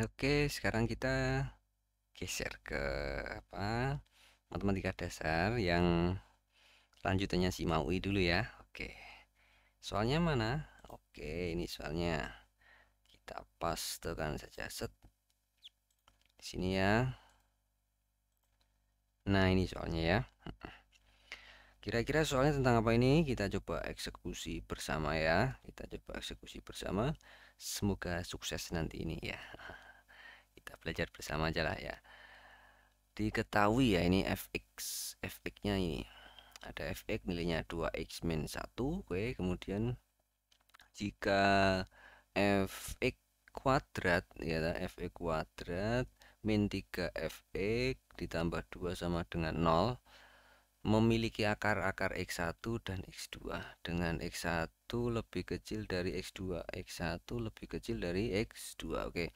Oke, sekarang kita geser ke apa? Matematika dasar yang lanjutannya si Maui dulu ya. Oke. Soalnya mana? Oke, ini soalnya. Kita paste kan saja set. Di sini ya. Nah, ini soalnya ya. Kira-kira soalnya tentang apa ini? Kita coba eksekusi bersama ya. Kita coba eksekusi bersama. Semoga sukses nanti ini ya kita belajar bersama aja lah ya diketahui ya ini fx fx nya ini ada fx nilainya 2x min 1 oke kemudian jika fx kuadrat ya fx kuadrat min 3 fx ditambah 2 sama dengan 0 memiliki akar-akar x1 dan x2 dengan x1 lebih kecil dari x2 x1 lebih kecil dari x2 oke okay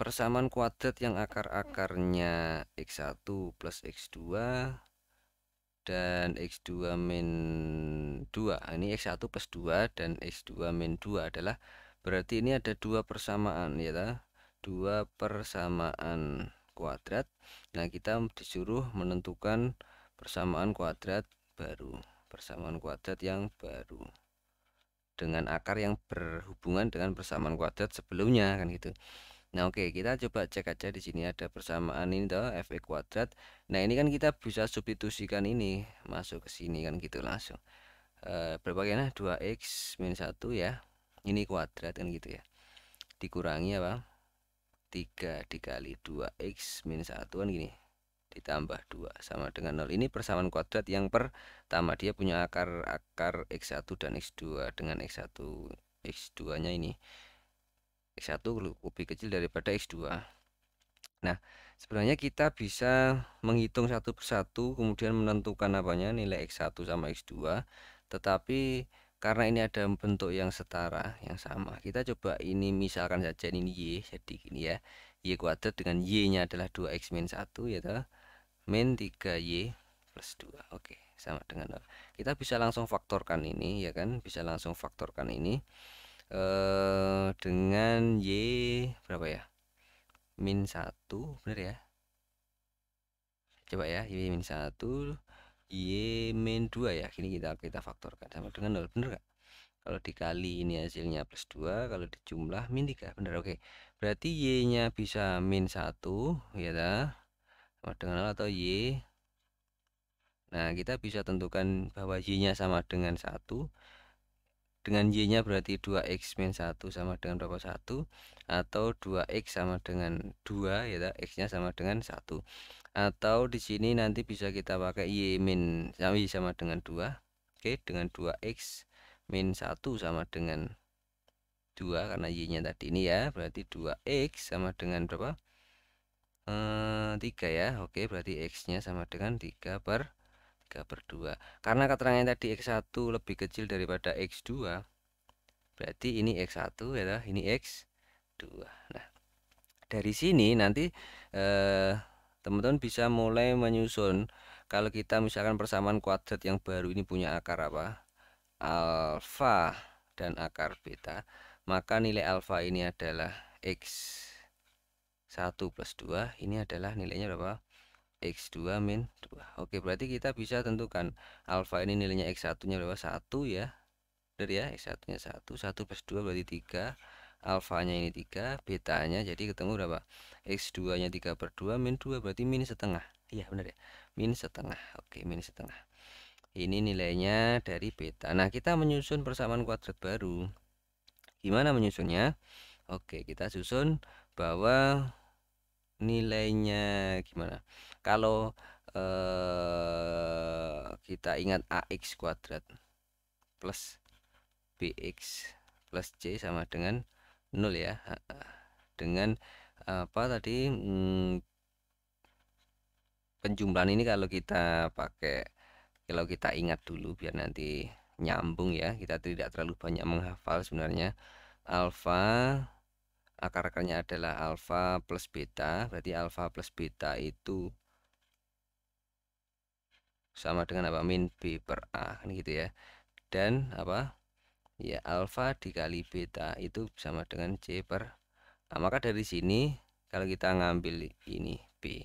persamaan kuadrat yang akar-akarnya X1 plus X2 dan X2 min 2 nah, ini X1 plus 2 dan X2 min 2 adalah berarti ini ada dua persamaan ya ta? dua persamaan kuadrat nah kita disuruh menentukan persamaan kuadrat baru persamaan kuadrat yang baru dengan akar yang berhubungan dengan persamaan kuadrat sebelumnya kan gitu Nah oke okay, kita coba cek aja di sini ada persamaan ini toh FE kuadrat. Nah ini kan kita bisa substitusikan ini masuk ke sini kan gitu langsung. E, eh, berapa kena 2x minus 1 ya. Ini kuadrat kan gitu ya. Dikurangi apa? 3 dikali 2x minus 1 kan gini. Ditambah 2 sama dengan 0. Ini persamaan kuadrat yang pertama dia punya akar akar x1 dan x2 dengan x1 x2 nya ini X1 lebih kecil daripada X2 ah. Nah sebenarnya kita bisa menghitung satu persatu kemudian menentukan apanya nilai X1 sama X2 tetapi karena ini ada bentuk yang setara yang sama kita coba ini misalkan saja ini Y jadi gini ya Y kuadrat dengan ya Y nya adalah 2X min 1 yaitu min 3Y plus 2 oke sama dengan 0 kita bisa langsung faktorkan ini ya kan bisa langsung faktorkan ini eh, dengan Y berapa ya min 1 benar ya coba ya Y min 1 Y min 2 ya kini kita kita faktorkan sama dengan 0 benar gak kalau dikali ini hasilnya plus 2 kalau dijumlah min 3 benar oke berarti Y nya bisa min 1 ya dah sama dengan 0 atau Y Nah, kita bisa tentukan bahwa Y-nya sama dengan 1 dengan Y nya berarti 2X min 1 sama dengan berapa 1 atau 2X sama dengan 2 ya X nya sama dengan 1 atau di sini nanti bisa kita pakai Y min Y sama dengan 2 oke dengan 2X min 1 sama dengan 2 karena Y nya tadi ini ya berarti 2X sama dengan berapa e, eh, 3 ya Oke berarti X nya sama dengan 3 per 3 per 2 karena keterangan tadi X1 lebih kecil daripada X2 berarti ini X1 ya ini X2 nah dari sini nanti eh, teman-teman eh, bisa mulai menyusun kalau kita misalkan persamaan kuadrat yang baru ini punya akar apa alfa dan akar beta maka nilai alfa ini adalah X1 plus 2 ini adalah nilainya berapa X2 min 2 Oke berarti kita bisa tentukan alfa ini nilainya X1 nya berapa 1 ya Dari ya X1 nya 1 1 plus 2 berarti 3 Alfanya ini 3 Betanya jadi ketemu berapa X2 nya 3 per 2 min 2 berarti min setengah Iya benar ya Min setengah Oke min setengah Ini nilainya dari beta Nah kita menyusun persamaan kuadrat baru Gimana menyusunnya Oke kita susun bahwa nilainya gimana kalau eh, kita ingat AX kuadrat plus BX plus C sama dengan nol ya dengan apa tadi hmm, penjumlahan ini kalau kita pakai kalau kita ingat dulu biar nanti nyambung ya kita tidak terlalu banyak menghafal sebenarnya alfa akar-akarnya adalah alfa plus beta berarti alfa plus beta itu sama dengan apa min b per a ini kan gitu ya dan apa ya alfa dikali beta itu sama dengan c per a maka dari sini kalau kita ngambil ini b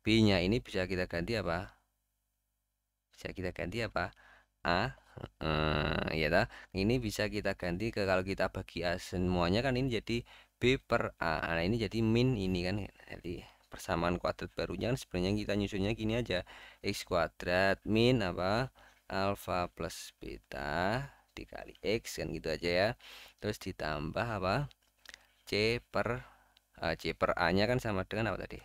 b nya ini bisa kita ganti apa bisa kita ganti apa A uh, ya ta? ini bisa kita ganti ke kalau kita bagi A semuanya kan ini jadi B per A nah ini jadi min ini kan jadi persamaan kuadrat barunya kan sebenarnya kita nyusunnya gini aja x kuadrat min apa alfa plus beta dikali x kan gitu aja ya terus ditambah apa C per uh, C per A nya kan sama dengan apa tadi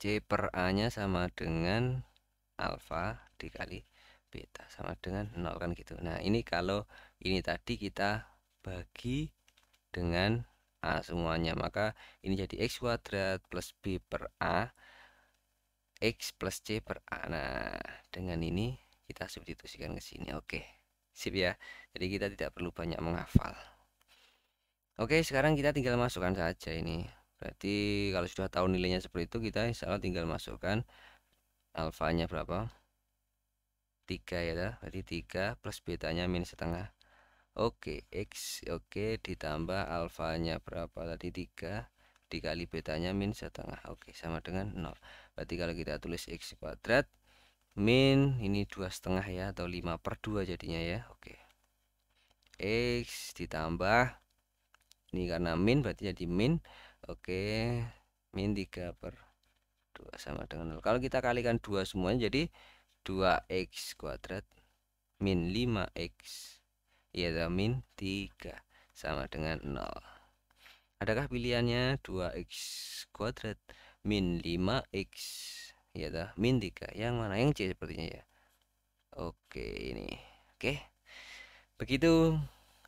C per A nya sama dengan alfa dikali beta sama dengan 0 kan gitu nah ini kalau ini tadi kita bagi dengan A semuanya maka ini jadi X kuadrat plus B per A X plus C per A nah dengan ini kita substitusikan ke sini oke sip ya jadi kita tidak perlu banyak menghafal oke sekarang kita tinggal masukkan saja ini berarti kalau sudah tahu nilainya seperti itu kita insya Allah tinggal masukkan alfanya berapa 3 ya dah. Berarti 3 plus betanya minus setengah. Oke, X oke ditambah alfanya berapa tadi 3 dikali betanya minus setengah oke sama dengan 0 berarti kalau kita tulis x kuadrat min ini dua setengah ya atau 5 per 2 jadinya ya oke x ditambah ini karena min berarti jadi min oke min 3 per 2 sama dengan 0 kalau kita kalikan dua semuanya jadi 2x kuadrat min 5x yaitu min 3 sama dengan 0 adakah pilihannya 2x kuadrat min 5x yaitu min 3 yang mana yang C sepertinya ya oke ini oke begitu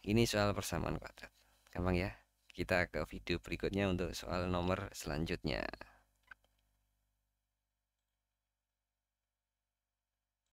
ini soal persamaan kuadrat gampang ya kita ke video berikutnya untuk soal nomor selanjutnya